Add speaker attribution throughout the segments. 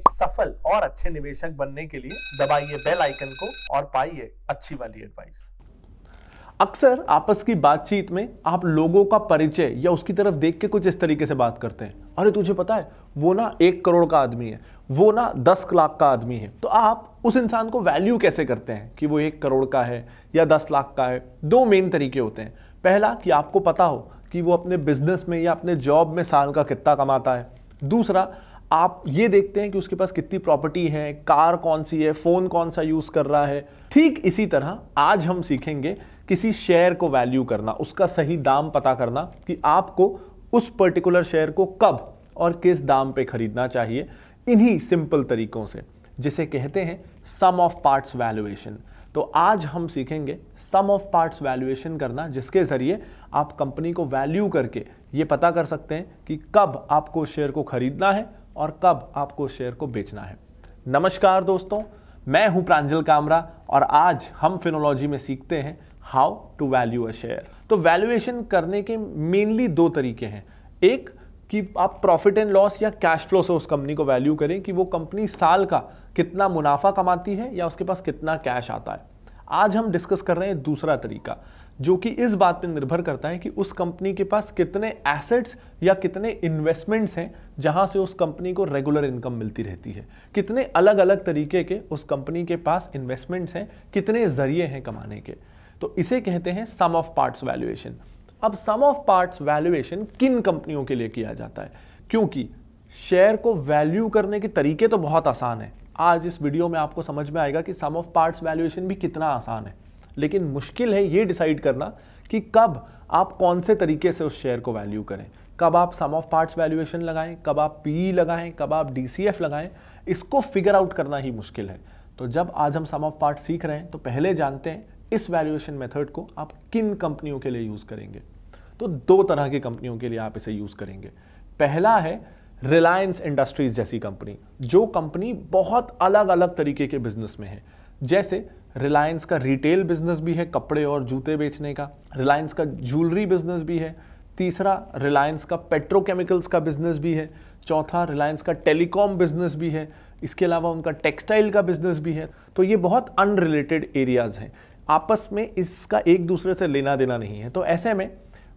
Speaker 1: एक सफल और अच्छे निवेशक बनने के लिए दबाइए बेल आइकन को और पाइए अच्छी वाली एडवाइस अक्सर आपस की बातचीत में आप लोगों का परिचय या उसकी तरफ देख के कुछ इस तरीके से बात करते हैं अरे तुझे पता है वो ना एक करोड़ का आदमी है वो ना दस लाख का आदमी है तो आप उस इंसान को वैल्यू कैसे करते हैं कि वो एक करोड़ का है या दस लाख का है दो मेन तरीके होते हैं पहला कि आपको पता हो कि वो अपने बिजनेस में या अपने जॉब में साल का कितना कमाता है दूसरा आप ये देखते हैं कि उसके पास कितनी प्रॉपर्टी है कार कौन सी है फ़ोन कौन सा यूज़ कर रहा है ठीक इसी तरह आज हम सीखेंगे किसी शेयर को वैल्यू करना उसका सही दाम पता करना कि आपको उस पर्टिकुलर शेयर को कब और किस दाम पे खरीदना चाहिए इन्हीं सिंपल तरीकों से जिसे कहते हैं सम ऑफ पार्ट्स वैल्यूएशन तो आज हम सीखेंगे सम ऑफ पार्ट्स वैल्यूएशन करना जिसके ज़रिए आप कंपनी को वैल्यू करके ये पता कर सकते हैं कि कब आपको शेयर को खरीदना है और कब आपको शेयर को बेचना है नमस्कार दोस्तों मैं हूं प्रांजल कामरा और आज हम फिनोलॉजी में सीखते हैं how to value a share तो वैल्यूएशन करने के मेनली दो तरीके हैं एक कि आप प्रॉफिट एंड लॉस या कैश फ्लो से उस कंपनी को वैल्यू करें कि वो कंपनी साल का कितना मुनाफा कमाती है या उसके पास कितना कैश आता है आज हम डिस्कस कर रहे हैं दूसरा तरीका जो कि इस बात पर निर्भर करता है कि उस कंपनी के पास कितने एसेट्स या कितने इन्वेस्टमेंट्स हैं जहां से उस कंपनी को रेगुलर इनकम मिलती रहती है कितने अलग अलग तरीके के उस कंपनी के पास इन्वेस्टमेंट्स हैं कितने जरिए हैं कमाने के तो इसे कहते हैं सम ऑफ पार्ट्स वैल्यूएशन अब सम ऑफ पार्ट्स वैल्यूएशन किन कंपनियों के लिए किया जाता है क्योंकि शेयर को वैल्यू करने के तरीके तो बहुत आसान है आज इस वीडियो में आपको समझ में आएगा कि सम ऑफ पार्ट्स वैल्यूएशन भी कितना आसान है लेकिन मुश्किल है ये डिसाइड करना कि कब आप कौन से तरीके से उस शेयर को वैल्यू करें कब आप सम ऑफ पार्ट्स वैल्यूएशन लगाएं कब आप पी लगाएं कब आप डी लगाएं इसको फिगर आउट करना ही मुश्किल है तो जब आज हम सम ऑफ पार्ट सीख रहे हैं तो पहले जानते हैं इस वैल्यूएशन मेथड को आप किन कंपनियों के लिए यूज़ करेंगे तो दो तरह की कंपनियों के लिए आप इसे यूज़ करेंगे पहला है रिलायंस इंडस्ट्रीज जैसी कंपनी जो कंपनी बहुत अलग अलग तरीके के बिजनेस में है जैसे रिलायंस का रिटेल बिजनेस भी है कपड़े और जूते बेचने का रिलायंस का ज्वेलरी बिजनेस भी है तीसरा रिलायंस का पेट्रोकेमिकल्स का बिजनेस भी है चौथा रिलायंस का टेलीकॉम बिजनेस भी है इसके अलावा उनका टेक्सटाइल का बिजनेस भी है तो ये बहुत अनरिलेटेड एरियाज हैं आपस में इसका एक दूसरे से लेना देना नहीं है तो ऐसे में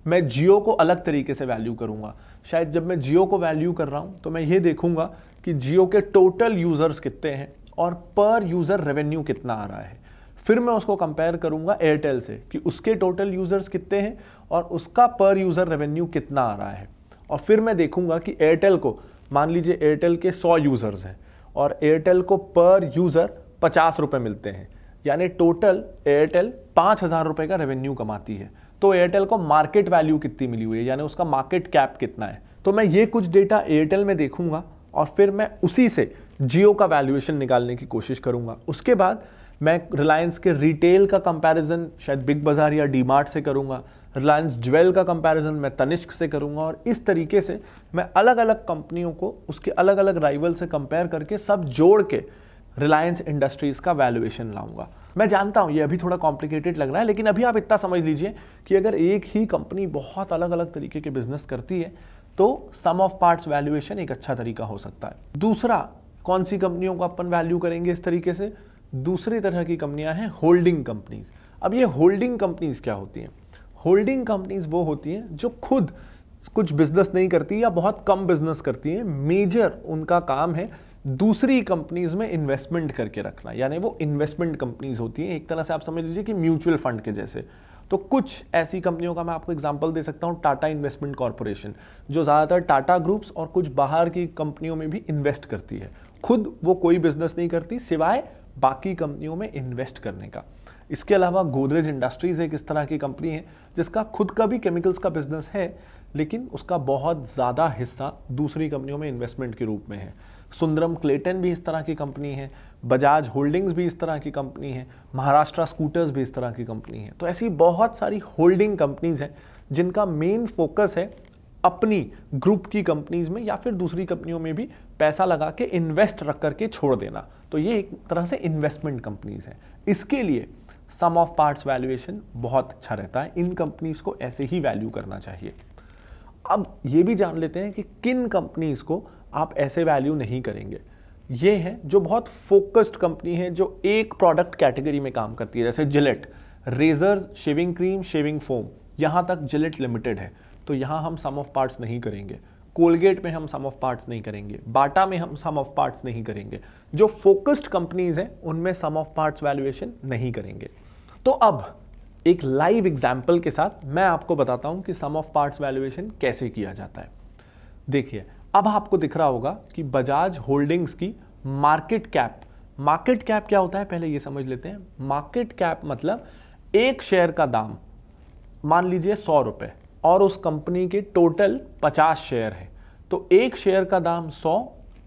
Speaker 1: मैं जियो को अलग तरीके से वैल्यू करूँगा शायद जब मैं जियो को वैल्यू कर रहा हूँ तो मैं ये देखूँगा कि जियो के टोटल यूज़र्स कितने हैं और पर यूज़र रेवेन्यू कितना आ रहा है फिर मैं उसको कंपेयर करूंगा एयरटेल से कि उसके टोटल यूज़र्स कितने हैं और उसका पर यूज़र रेवेन्यू कितना आ रहा है और फिर मैं देखूंगा कि एयरटेल को मान लीजिए एयरटेल के 100 यूज़र्स हैं और एयरटेल को पर यूज़र पचास रुपये मिलते हैं यानी टोटल एयरटेल पाँच हज़ार रुपये का रेवेन्यू कमाती है तो एयरटेल को मार्केट वैल्यू कितनी मिली हुई है यानी उसका मार्केट कैप कितना है तो मैं ये कुछ डेटा एयरटेल में देखूंगा और फिर मैं उसी से जियो का वैल्यूएशन निकालने की कोशिश करूंगा उसके बाद मैं रिलायंस के रिटेल का कंपैरिजन शायद बिग बाज़ार या डी से करूँगा रिलायंस ज्वेल का कंपैरिजन मैं तनिष्क से करूँगा और इस तरीके से मैं अलग अलग कंपनियों को उसके अलग अलग राइवल से कंपेयर करके सब जोड़ के रिलायंस इंडस्ट्रीज़ का वैल्यूएशन लाऊंगा मैं जानता हूँ ये अभी थोड़ा कॉम्प्लिकेटेड लग रहा है लेकिन अभी आप इतना समझ लीजिए कि अगर एक ही कंपनी बहुत अलग अलग तरीके के बिजनेस करती है तो सम ऑफ पार्ट्स वैल्यूएशन एक अच्छा तरीका हो सकता है दूसरा कौन सी कंपनियों को अपन वैल्यू करेंगे इस तरीके से दूसरी तरह की कंपनियां हैं होल्डिंग कंपनीज अब ये होल्डिंग कंपनीज क्या होती हैं होल्डिंग कंपनीज वो होती हैं जो खुद कुछ बिजनेस नहीं करती या बहुत कम बिजनेस करती हैं मेजर उनका काम है दूसरी कंपनीज में इन्वेस्टमेंट करके रखना यानी वो इन्वेस्टमेंट कंपनीज होती हैं एक तरह से आप समझ लीजिए कि म्यूचुअल फंड के जैसे तो कुछ ऐसी कंपनियों का मैं आपको एग्जांपल दे सकता हूं टाटा इन्वेस्टमेंट कॉरपोरेशन जो ज़्यादातर टाटा ग्रुप्स और कुछ बाहर की कंपनियों में भी इन्वेस्ट करती है खुद वो कोई बिजनेस नहीं करती सिवाय बाकी कंपनियों में इन्वेस्ट करने का इसके अलावा गोदरेज इंडस्ट्रीज एक इस तरह की कंपनी है जिसका खुद का भी केमिकल्स का बिजनेस है लेकिन उसका बहुत ज़्यादा हिस्सा दूसरी कंपनियों में इन्वेस्टमेंट के रूप में है सुंदरम क्लेटन भी इस तरह की कंपनी है बजाज होल्डिंग्स भी इस तरह की कंपनी है महाराष्ट्र स्कूटर्स भी इस तरह की कंपनी है तो ऐसी बहुत सारी होल्डिंग कंपनीज हैं जिनका मेन फोकस है अपनी ग्रुप की कंपनीज में या फिर दूसरी कंपनियों में भी पैसा लगा के इन्वेस्ट रख करके छोड़ देना तो ये एक तरह से इन्वेस्टमेंट कंपनीज हैं इसके लिए सम ऑफ पार्ट्स वैल्यूएशन बहुत अच्छा रहता है इन कंपनीज को ऐसे ही वैल्यू करना चाहिए अब ये भी जान लेते हैं कि किन कंपनीज को आप ऐसे वैल्यू नहीं करेंगे ये हैं जो बहुत फोकस्ड कंपनी है जो एक प्रोडक्ट कैटेगरी में काम करती है जैसे Gillette razor shaving cream shaving foam यहाँ तक जिलेट लिमिटेड है तो यहाँ हम सम ऑफ पार्ट्स नहीं करेंगे कोलगेट में हम सम ऑफ पार्ट्स नहीं करेंगे बाटा में हम सम ऑफ पार्ट्स नहीं करेंगे जो फोकस्ड कंपनीज हैं उनमें सम ऑफ पार्ट्स वैल्यूएशन नहीं करेंगे तो अब एक लाइव एग्जाम्पल के साथ मैं आपको बताता हूं कि सम ऑफ पार्ट्स वैल्यूएशन कैसे किया जाता है देखिए अब आपको दिख रहा होगा कि बजाज होल्डिंग्स की मार्केट कैप मार्केट कैप क्या होता है पहले ये समझ लेते हैं मार्केट कैप मतलब एक शेयर का दाम मान लीजिए सौ रुपए और उस कंपनी के टोटल 50 शेयर हैं तो एक शेयर का दाम 100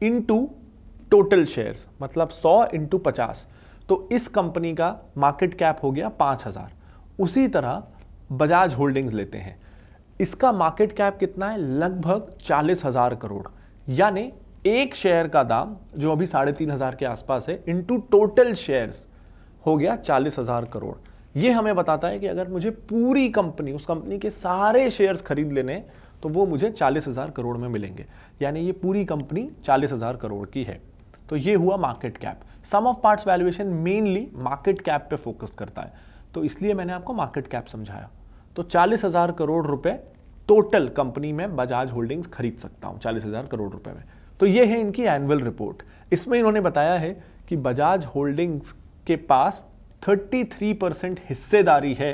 Speaker 1: इंटू टोटल शेयर्स मतलब 100 इंटू पचास तो इस कंपनी का मार्केट कैप हो गया 5000 उसी तरह बजाज होल्डिंग्स लेते हैं इसका मार्केट कैप कितना है लगभग चालीस हजार करोड़ यानी एक शेयर का दाम जो अभी साढ़े तीन हजार के आसपास है इंटू टोटल शेयर्स हो गया चालीस हजार करोड़ ये हमें बताता है कि अगर मुझे पूरी कंपनी उस कंपनी के सारे शेयर्स खरीद लेने तो वो मुझे चालीस हज़ार करोड़ में मिलेंगे यानी ये पूरी कंपनी चालीस हज़ार करोड़ की है तो ये हुआ market cap sum of parts valuation mainly market cap पे फोकस करता है तो इसलिए मैंने आपको मार्केट कैप समझाया तो चालीस हज़ार करोड़ रुपए टोटल कंपनी में बजाज होल्डिंग्स खरीद सकता हूँ चालीस हज़ार करोड़ रुपए में तो ये है इनकी एनुअल रिपोर्ट इसमें इन्होंने बताया है कि बजाज होल्डिंग्स के पास 33 परसेंट हिस्सेदारी है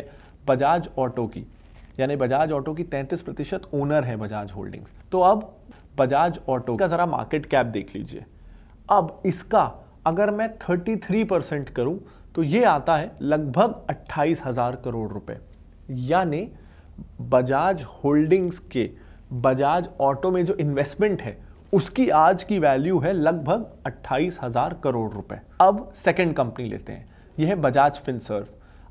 Speaker 1: बजाज ऑटो की यानी बजाज ऑटो की 33 प्रतिशत ओनर है बजाज होल्डिंग्स तो अब बजाज ऑटो का ज़रा मार्केट कैप देख लीजिए अब इसका अगर मैं 33 परसेंट करूं तो ये आता है लगभग अट्ठाईस हज़ार करोड़ रुपए यानी बजाज होल्डिंग्स के बजाज ऑटो में जो इन्वेस्टमेंट है उसकी आज की वैल्यू है लगभग अट्ठाईस हज़ार करोड़ रुपए अब सेकंड कंपनी लेते हैं यह है बजाज फिनसर्व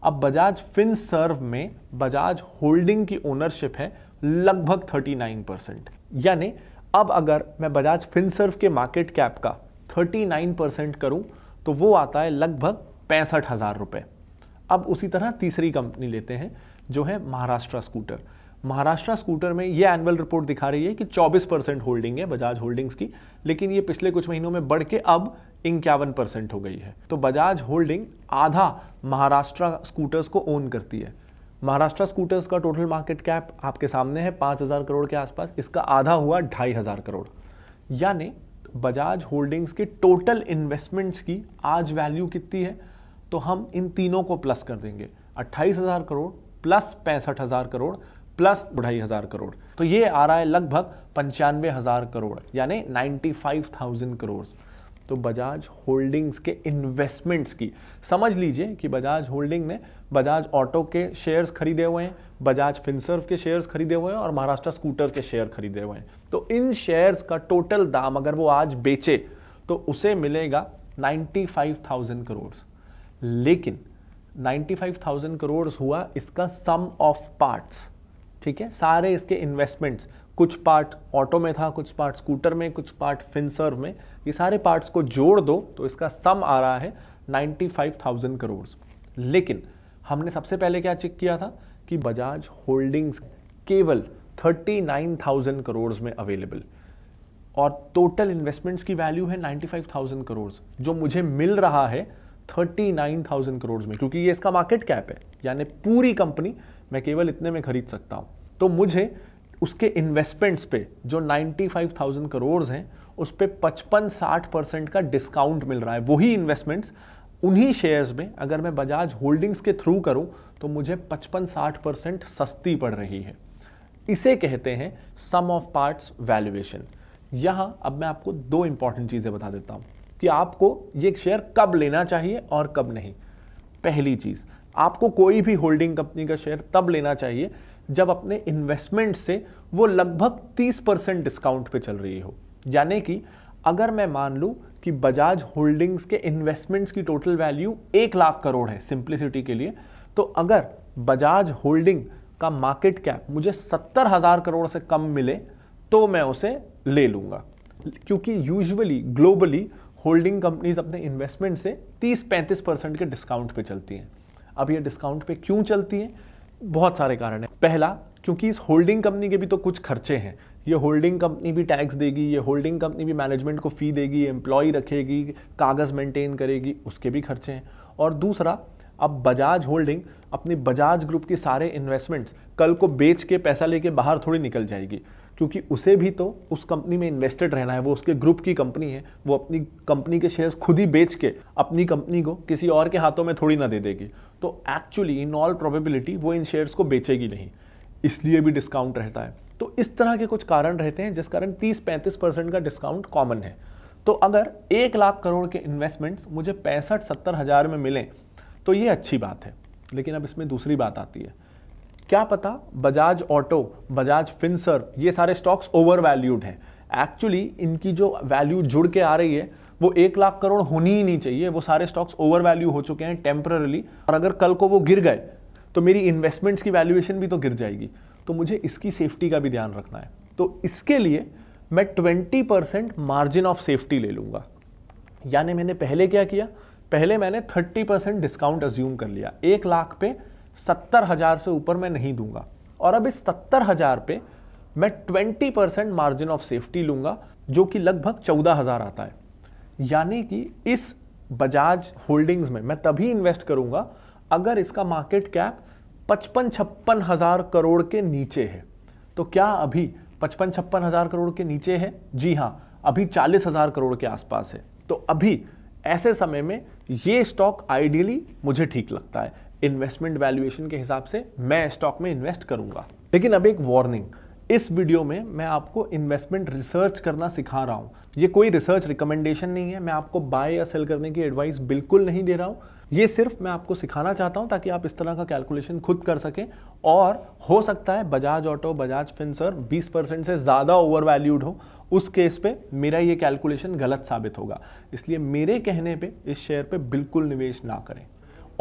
Speaker 1: अब बजाज फिनसर्व में बजाज होल्डिंग की ओनरशिप है लगभग 39 परसेंट यानी अब अगर मैं बजाज फिनसर्व के मार्केट कैप का 39 परसेंट करूँ तो वो आता है लगभग पैंसठ हज़ार रुपये अब उसी तरह तीसरी कंपनी लेते हैं जो है महाराष्ट्र स्कूटर महाराष्ट्र स्कूटर में ये एनुअल रिपोर्ट दिखा रही है कि 24 परसेंट होल्डिंग है बजाज होल्डिंग्स की लेकिन ये पिछले कुछ महीनों में बढ़ के अब इक्यावन परसेंट हो गई है तो बजाज होल्डिंग आधा महाराष्ट्र स्कूटर्स को ओन करती है महाराष्ट्र स्कूटर्स का टोटल मार्केट कैप आपके सामने है पाँच हज़ार करोड़ के आसपास इसका आधा हुआ ढाई हज़ार करोड़ यानी बजाज होल्डिंग्स के टोटल इन्वेस्टमेंट्स की आज वैल्यू कितनी है तो हम इन तीनों को प्लस कर देंगे अट्ठाईस हज़ार करोड़ प्लस पैंसठ हज़ार करोड़ प्लस ढाई हज़ार करोड़ तो ये आ रहा है लगभग पंचानवे हज़ार करोड़ यानी नाइन्टी फाइव थाउजेंड करोड़ तो बजाज होल्डिंग्स के इन्वेस्टमेंट्स की समझ लीजिए कि बजाज होल्डिंग ने बजाज ऑटो के शेयर्स खरीदे हुए हैं बजाज फिनसर्व के शेयर्स खरीदे हुए हैं और महाराष्ट्र स्कूटर के शेयर खरीदे हुए हैं तो इन शेयर्स का टोटल दाम अगर वो आज बेचे तो उसे मिलेगा 95,000 करोड़ लेकिन 95,000 करोड़ हुआ इसका सम ऑफ पार्ट्स ठीक है सारे इसके इन्वेस्टमेंट्स कुछ पार्ट ऑटो में था कुछ पार्ट स्कूटर में कुछ पार्ट फिनसर्व में ये सारे पार्ट्स को जोड़ दो तो इसका सम आ रहा है 95,000 करोड़ लेकिन हमने सबसे पहले क्या चेक किया था कि बजाज होल्डिंग्स केवल 39,000 करोड़ में अवेलेबल और टोटल इन्वेस्टमेंट्स की वैल्यू है 95,000 करोड़ जो मुझे मिल रहा है 39,000 करोड़ में क्योंकि ये इसका मार्केट कैप है यानी पूरी कंपनी मैं केवल इतने में खरीद सकता हूँ तो मुझे उसके इन्वेस्टमेंट्स पे जो 95,000 करोड़ हैं उस पर पचपन साठ परसेंट का डिस्काउंट मिल रहा है वही इन्वेस्टमेंट्स उन्हीं शेयर्स में अगर मैं बजाज होल्डिंग्स के थ्रू करूं तो मुझे पचपन साठ परसेंट सस्ती पड़ रही है इसे कहते हैं सम ऑफ पार्ट्स वैल्यूएशन यहाँ अब मैं आपको दो इंपॉर्टेंट चीज़ें बता देता हूँ कि आपको ये शेयर कब लेना चाहिए और कब नहीं पहली चीज़ आपको कोई भी होल्डिंग कंपनी का शेयर तब लेना चाहिए जब अपने इन्वेस्टमेंट से वो लगभग 30 परसेंट डिस्काउंट पे चल रही हो यानी कि अगर मैं मान लूँ कि बजाज होल्डिंग्स के इन्वेस्टमेंट्स की टोटल वैल्यू एक लाख करोड़ है सिंप्लिसिटी के लिए तो अगर बजाज होल्डिंग का मार्केट कैप मुझे सत्तर हज़ार करोड़ से कम मिले तो मैं उसे ले लूँगा क्योंकि यूजुअली ग्लोबली होल्डिंग कंपनीज अपने इन्वेस्टमेंट से 30-35 परसेंट के डिस्काउंट पे चलती हैं अब ये डिस्काउंट पे क्यों चलती हैं बहुत सारे कारण हैं पहला क्योंकि इस होल्डिंग कंपनी के भी तो कुछ खर्चे हैं ये होल्डिंग कंपनी भी टैक्स देगी ये होल्डिंग कंपनी भी मैनेजमेंट को फ़ी देगी एम्प्लॉय रखेगी कागज़ मेंटेन करेगी उसके भी खर्चे हैं और दूसरा अब बजाज होल्डिंग अपनी बजाज ग्रुप के सारे इन्वेस्टमेंट्स कल को बेच के पैसा लेके बाहर थोड़ी निकल जाएगी क्योंकि उसे भी तो उस कंपनी में इन्वेस्टेड रहना है वो उसके ग्रुप की कंपनी है वो अपनी कंपनी के शेयर्स खुद ही बेच के अपनी कंपनी को किसी और के हाथों में थोड़ी ना दे देगी तो एक्चुअली इन ऑल प्रोबेबिलिटी वो इन शेयर्स को बेचेगी नहीं इसलिए भी डिस्काउंट रहता है तो इस तरह के कुछ कारण रहते हैं जिस कारण 30-35 परसेंट का डिस्काउंट कॉमन है तो अगर एक लाख करोड़ के इन्वेस्टमेंट्स मुझे पैंसठ सत्तर हज़ार में मिलें तो ये अच्छी बात है लेकिन अब इसमें दूसरी बात आती है क्या पता बजाज ऑटो बजाज फिनसर ये सारे स्टॉक्स ओवर वैल्यूड हैं एक्चुअली इनकी जो वैल्यू जुड़ के आ रही है वो एक लाख करोड़ होनी ही नहीं चाहिए वो सारे स्टॉक्स ओवर वैल्यू हो चुके हैं टेम्परली और अगर कल को वो गिर गए तो मेरी इन्वेस्टमेंट्स की वैल्यूएशन भी तो गिर जाएगी तो मुझे इसकी सेफ्टी का भी ध्यान रखना है तो इसके लिए मैं twenty percent margin of safety ले लूँगा यानी मैंने पहले क्या किया पहले मैंने थर्टी परसेंट डिस्काउंट अज्यूम कर लिया एक लाख पे सत्तर हज़ार से ऊपर मैं नहीं दूंगा और अब इस सत्तर हज़ार पे मैं twenty percent margin of safety लूंगा जो कि लगभग चौदह हज़ार आता है यानी कि इस बजाज होल्डिंग्स में मैं तभी इन्वेस्ट करूंगा अगर इसका मार्केट कैप पचपन छप्पन हज़ार करोड़ के नीचे है तो क्या अभी पचपन छप्पन हज़ार करोड़ के नीचे है जी हाँ अभी चालीस हज़ार करोड़ के आसपास है तो अभी ऐसे समय में ये स्टॉक आइडियली मुझे ठीक लगता है इन्वेस्टमेंट वैल्यूएशन के हिसाब से मैं स्टॉक में इन्वेस्ट करूंगा लेकिन अब एक वार्निंग इस वीडियो में मैं आपको इन्वेस्टमेंट रिसर्च करना सिखा रहा हूं ये कोई रिसर्च रिकमेंडेशन नहीं है मैं आपको बाय या सेल करने की एडवाइस बिल्कुल नहीं दे रहा हूं ये सिर्फ मैं आपको सिखाना चाहता हूं ताकि आप इस तरह का कैलकुलेशन खुद कर सकें और हो सकता है बजाज ऑटो बजाज फिंसर 20 परसेंट से ज़्यादा ओवर वैल्यूड हो उस केस पे मेरा ये कैलकुलेशन गलत साबित होगा इसलिए मेरे कहने पे इस शेयर पे बिल्कुल निवेश ना करें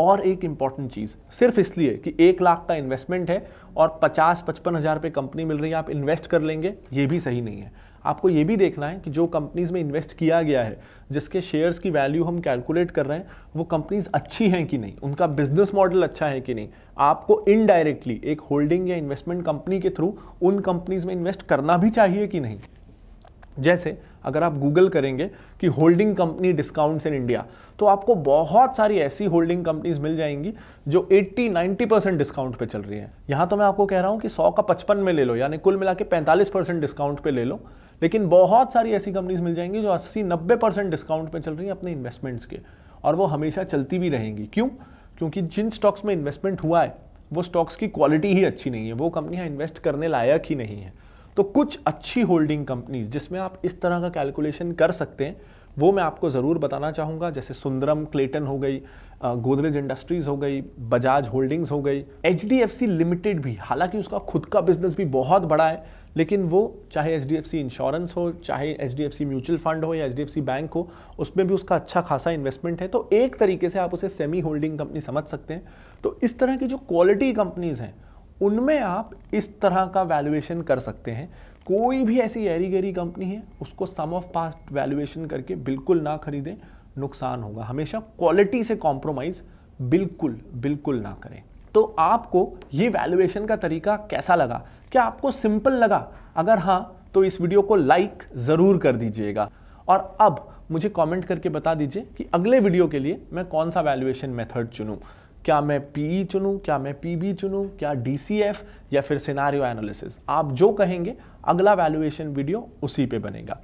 Speaker 1: और एक इंपॉर्टेंट चीज़ सिर्फ इसलिए कि एक लाख का इन्वेस्टमेंट है और पचास पचपन हज़ार रुपये कंपनी मिल रही है आप इन्वेस्ट कर लेंगे ये भी सही नहीं है आपको ये भी देखना है कि जो कंपनीज़ में इन्वेस्ट किया गया है जिसके शेयर्स की वैल्यू हम कैलकुलेट कर रहे हैं वो कंपनीज़ अच्छी हैं कि नहीं उनका बिजनेस मॉडल अच्छा है कि नहीं आपको इनडायरेक्टली एक होल्डिंग या इन्वेस्टमेंट कंपनी के थ्रू उन कंपनीज़ में इन्वेस्ट करना भी चाहिए कि नहीं जैसे अगर आप गूगल करेंगे कि holding company discounts in India तो आपको बहुत सारी ऐसी होल्डिंग कंपनीज मिल जाएंगी जो 80-90 परसेंट डिस्काउंट पे चल रही है यहाँ तो मैं आपको कह रहा हूँ कि 100 का 55 में ले लो यानी कुल मिला के पैंतालीस परसेंट डिस्काउंट पे ले लो लेकिन बहुत सारी ऐसी कंपनीज मिल जाएंगी जो अस्सी नब्बे परसेंट डिस्काउंट पे चल रही हैं अपने इन्वेस्टमेंट्स के और वो हमेशा चलती भी रहेंगी क्यों क्योंकि जिन स्टॉक्स में इन्वेस्टमेंट हुआ है वो स्टॉक्स की क्वालिटी ही अच्छी नहीं है वो कंपनियाँ इन्वेस्ट करने लायक ही नहीं है तो कुछ अच्छी होल्डिंग कंपनीज जिसमें आप इस तरह का कैलकुलेशन कर सकते हैं वो मैं आपको ज़रूर बताना चाहूँगा जैसे सुंदरम क्लेटन हो गई गोदरेज इंडस्ट्रीज़ हो गई बजाज होल्डिंग्स हो गई एच लिमिटेड भी हालांकि उसका खुद का बिजनेस भी बहुत बड़ा है लेकिन वो चाहे एच डी इंश्योरेंस हो चाहे एच डी म्यूचुअल फंड हो या एच बैंक हो उसमें भी उसका अच्छा खासा इन्वेस्टमेंट है तो एक तरीके से आप उसे सेमी होल्डिंग कंपनी समझ सकते हैं तो इस तरह की जो क्वालिटी कंपनीज़ हैं उनमें आप इस तरह का वैल्यूएशन कर सकते हैं कोई भी ऐसी एरी गरी कंपनी है उसको सम ऑफ पास्ट वैल्यूएशन करके बिल्कुल ना खरीदें नुकसान होगा हमेशा क्वालिटी से कॉम्प्रोमाइज़ बिल्कुल बिल्कुल ना करें तो आपको ये वैल्यूएशन का तरीका कैसा लगा क्या आपको सिंपल लगा अगर हाँ तो इस वीडियो को लाइक ज़रूर कर दीजिएगा और अब मुझे कमेंट करके बता दीजिए कि अगले वीडियो के लिए मैं कौन सा वैल्यूएशन मेथड चुनूं क्या मैं पीई e चुनूं क्या मैं पीबी चुनूं क्या डीसीएफ या फिर सिनारियो एनालिसिस आप जो कहेंगे अगला वैल्यूएशन वीडियो उसी पे बनेगा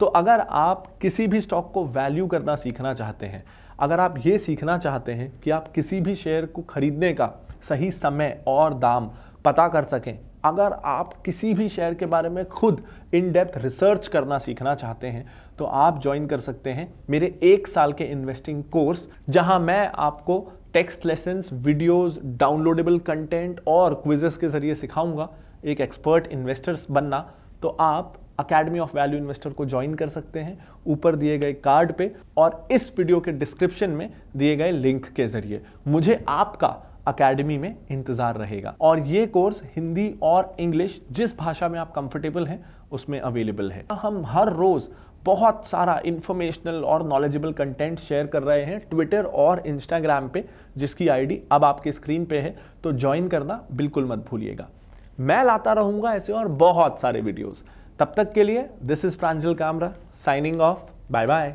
Speaker 1: तो अगर आप किसी भी स्टॉक को वैल्यू करना सीखना चाहते हैं अगर आप ये सीखना चाहते हैं कि आप किसी भी शेयर को खरीदने का सही समय और दाम पता कर सकें अगर आप किसी भी शेयर के बारे में खुद इन डेप्थ रिसर्च करना सीखना चाहते हैं तो आप ज्वाइन कर सकते हैं मेरे एक साल के इन्वेस्टिंग कोर्स जहां मैं आपको text lesson videos downloadable content और क्विजेस के जरिए सिखाऊंगा एक एक्सपर्ट इन्वेस्टर्स बनना तो आप अकेडमी ऑफ वैल्यू इन्वेस्टर को ज्वाइन कर सकते हैं ऊपर दिए गए कार्ड पे और इस वीडियो के डिस्क्रिप्शन में दिए गए लिंक के जरिए मुझे आपका अकेडमी में इंतज़ार रहेगा और ये कोर्स हिंदी और इंग्लिश जिस भाषा में आप कंफर्टेबल हैं उसमें अवेलेबल है हम हर रोज़ बहुत सारा इन्फॉर्मेशनल और नॉलेजेबल कंटेंट शेयर कर रहे हैं ट्विटर और इंस्टाग्राम पे जिसकी आईडी अब आपके स्क्रीन पे है तो ज्वाइन करना बिल्कुल मत भूलिएगा मैं लाता रहूंगा ऐसे और बहुत सारे वीडियोज़ तब तक के लिए this is Pranjal Kamra signing off bye bye